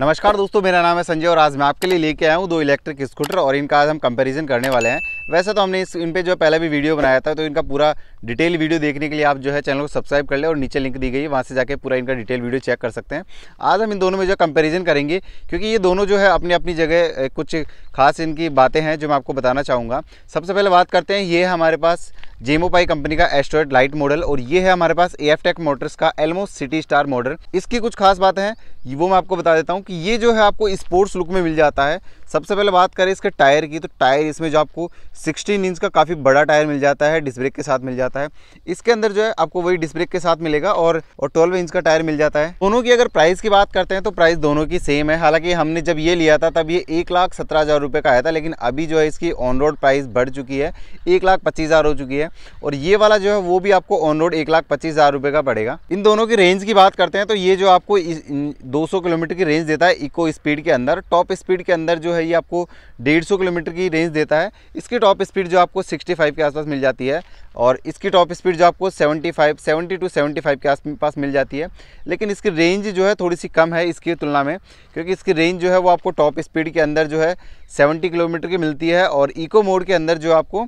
नमस्कार दोस्तों मेरा नाम है संजय और आज मैं आपके लिए लेके आया हूँ दो इलेक्ट्रिक स्कूटर और इनका आज हम कंपैरिजन करने वाले हैं वैसे तो हमने इस इन पर जो है पहले भी वीडियो बनाया था तो इनका पूरा डिटेल वीडियो देखने के लिए आप जो है चैनल को सब्सक्राइब कर ले और नीचे लिंक दी गई है वहाँ से जाके पूरा इनका डिटेल वीडियो चेक कर सकते हैं आज हम इन दोनों में जो कंपेरिजन करेंगे क्योंकि ये दोनों जो है अपनी अपनी जगह कुछ खास इनकी बातें हैं जो मैं आपको बताना चाहूँगा सबसे पहले बात करते हैं ये हमारे पास जेमोपाई कंपनी का एस्ट्रॉयड लाइट मॉडल और ये है हमारे पास ए एफ टेक मोटर्स का एलमो सिटी स्टार मॉडल इसकी कुछ खास बातें हैं वो मैं आपको बता देता हूँ कि ये जो है आपको स्पोर्ट्स लुक में मिल जाता है सबसे पहले बात करें इसके टायर की तो टायर इसमें जो आपको 16 इंच का काफ़ी बड़ा टायर मिल जाता है डिस्क ब्रेक के साथ मिल जाता है इसके अंदर जो है आपको वही डिस्क ब्रेक के साथ मिलेगा और और 12 इंच का टायर मिल जाता है दोनों की अगर प्राइस की बात करते हैं तो प्राइस दोनों की सेम है हालांकि हमने जब ये लिया था तब ये एक लाख सत्रह हज़ार रुपये का आया था लेकिन अभी जो है इसकी ऑन रोड प्राइस बढ़ चुकी है एक लाख पच्चीस हज़ार हो चुकी है और ये वाला जो है वो भी आपको ऑन रोड एक लाख पच्चीस हज़ार रुपये का पड़ेगा इन दोनों की रेंज की बात करते हैं तो ये जो आपको दो किलोमीटर की रेंज देता है इको स्पीड के अंदर टॉप स्पीड के अंदर जो है ये आपको 150 किलोमीटर की रेंज देता है इसकी टॉप स्पीड जो आपको 65 के आसपास मिल जाती है और इसकी टॉप स्पीड जो आपको 75 70 टू 75 के आसपास मिल जाती है लेकिन इसकी रेंज जो है थोड़ी सी कम है इसकी तुलना में क्योंकि इसकी रेंज जो है वो आपको टॉप स्पीड के अंदर जो है सेवेंटी किलोमीटर की मिलती है और इको मोड के अंदर जो आपको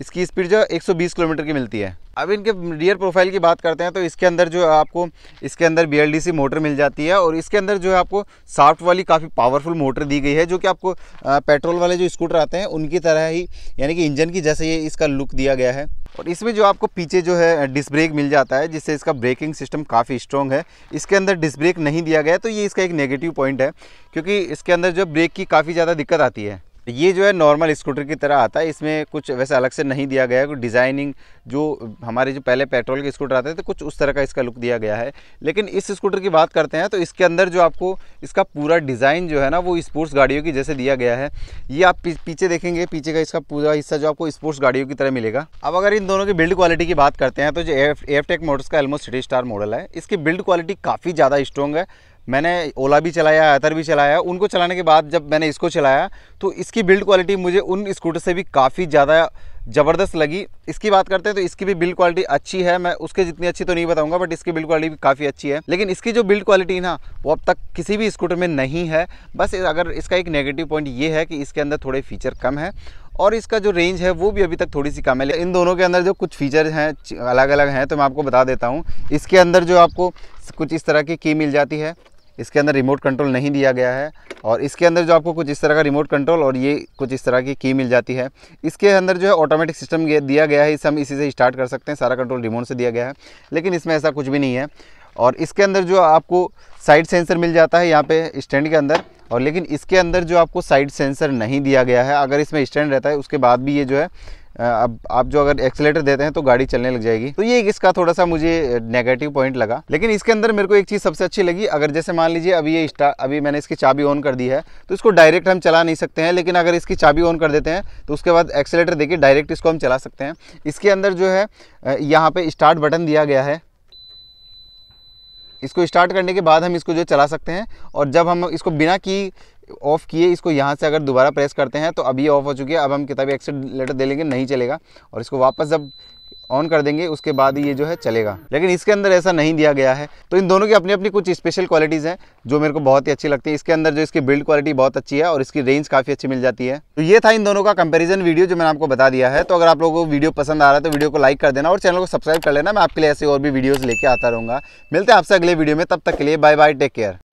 इसकी स्पीड जो है 120 किलोमीटर की मिलती है अब इनके रियर प्रोफाइल की बात करते हैं तो इसके अंदर जो है आपको इसके अंदर बी मोटर मिल जाती है और इसके अंदर जो है आपको साफ्ट वाली काफ़ी पावरफुल मोटर दी गई है जो कि आपको पेट्रोल वाले जो स्कूटर आते हैं उनकी तरह ही यानी कि इंजन की जैसे ये इसका लुक दिया गया है और इसमें जो आपको पीछे जो है डिस्क ब्रेक मिल जाता है जिससे इसका ब्रेकिंग सिस्टम काफ़ी स्ट्रॉन्ग है इसके अंदर डिस्क ब्रेक नहीं दिया गया है तो ये इसका एक नेगेटिव पॉइंट है क्योंकि इसके अंदर जो ब्रेक की काफ़ी ज़्यादा दिक्कत आती है तो ये जो है नॉर्मल स्कूटर की तरह आता है इसमें कुछ वैसे अलग से नहीं दिया गया है कुछ डिज़ाइनिंग जो हमारे जो पहले पेट्रोल के स्कूटर आते थे तो कुछ उस तरह का इसका लुक दिया गया है लेकिन इस स्कूटर की बात करते हैं तो इसके अंदर जो आपको इसका पूरा डिज़ाइन जो है ना वो स्पोर्ट्स गाड़ियों की जैसे दिया गया है ये आप पीछे देखेंगे पीछे का इसका पूरा हिस्सा जो आपको स्पोर्ट्स गाड़ियों की तरह मिलेगा अब अगर इन दोनों की बिल्ड क्वालिटी की बात करते हैं तो जो एफ एफ टेक मोटर्स का एलमोस्ट सिटी स्टार मॉडल है इसकी बिल्ड क्वालिटी काफ़ी ज़्यादा स्ट्रॉन्ग है मैंने ओला भी चलाया अतर भी चलाया उनको चलाने के बाद जब मैंने इसको चलाया तो इसकी बिल्ड क्वालिटी मुझे उन स्कूटर से भी काफ़ी ज़्यादा ज़बरदस्त लगी इसकी बात करते हैं तो इसकी भी बिल्ड क्वालिटी अच्छी है मैं उसके जितनी अच्छी तो नहीं बताऊंगा बट इसकी बिल्ड क्वालिटी भी काफ़ी अच्छी है लेकिन इसकी जो बिल्ड क्वालिटी ना वो अब तक किसी भी स्कूटर में नहीं है बस अगर इसका एक नेगेटिव पॉइंट ये है कि इसके अंदर थोड़े फीचर कम है और इसका जो रेंज है वो भी अभी तक थोड़ी सी कम है इन दोनों के अंदर जो कुछ फीचर हैं अलग अलग हैं तो मैं आपको बता देता हूँ इसके अंदर जो आपको कुछ इस तरह की की मिल जाती है इसके अंदर रिमोट कंट्रोल नहीं दिया गया है और इसके अंदर जो आपको कुछ इस तरह का रिमोट कंट्रोल और ये कुछ इस तरह की की मिल जाती है इसके अंदर जो है ऑटोमेटिक सिस्टम दिया गया है इसे हम इसी से स्टार्ट कर सकते हैं सारा कंट्रोल रिमोट से दिया गया है लेकिन इसमें ऐसा कुछ भी नहीं है और इसके अंदर जो आपको साइड सेंसर मिल जाता है यहाँ पे स्टैंड के अंदर और लेकिन इसके अंदर जो आपको साइड सेंसर नहीं दिया गया है अगर इसमें स्टैंड रहता है उसके बाद भी ये जो है अब आप जो अगर एक्सेलेटर देते हैं तो गाड़ी चलने लग जाएगी तो ये इसका थोड़ा सा मुझे नेगेटिव पॉइंट लगा लेकिन इसके अंदर मेरे को एक चीज़ सबसे अच्छी लगी अगर जैसे मान लीजिए अभी ये अभी मैंने इसकी चाबी ऑन कर दी है तो इसको डायरेक्ट हम चला नहीं सकते हैं लेकिन अगर इसकी चाबी ऑन कर देते हैं तो उसके बाद एक्सेलेटर देखिए डायरेक्ट इसको हम चला सकते हैं इसके अंदर जो है यहाँ पर स्टार्ट बटन दिया गया है इसको स्टार्ट करने के बाद हम इसको जो चला सकते हैं और जब हम इसको बिना की ऑफ़ किए इसको यहाँ से अगर दोबारा प्रेस करते हैं तो अभी ऑफ़ हो चुकी है अब हम किताबी एक्सेट लेटर दे लेंगे नहीं चलेगा और इसको वापस जब ऑन कर देंगे उसके बाद ये जो है चलेगा लेकिन इसके अंदर ऐसा नहीं दिया गया है तो इन दोनों की अपनी अपनी कुछ स्पेशल क्वालिटीज़ हैं जो मेरे को बहुत ही अच्छी लगती है इसके अंदर जो इसकी बिल्ड क्वालिटी बहुत अच्छी है और इसकी रेंज काफ़ी अच्छी मिल जाती है तो ये था इन दोनों का कंपेरिजन वीडियो जो मैंने आपको बता दिया है तो अगर आप लोगों को वीडियो पसंद आ रहा है तो वीडियो को लाइक कर देना और चैनल को सब्सक्राइब कर लेना मैं आपके लिए ऐसे और भी वीडियोज़ लेकर आता रहूँगा मिलते हैं आपसे अगले वीडियो में तब तक के लिए बाय बाय टेक केयर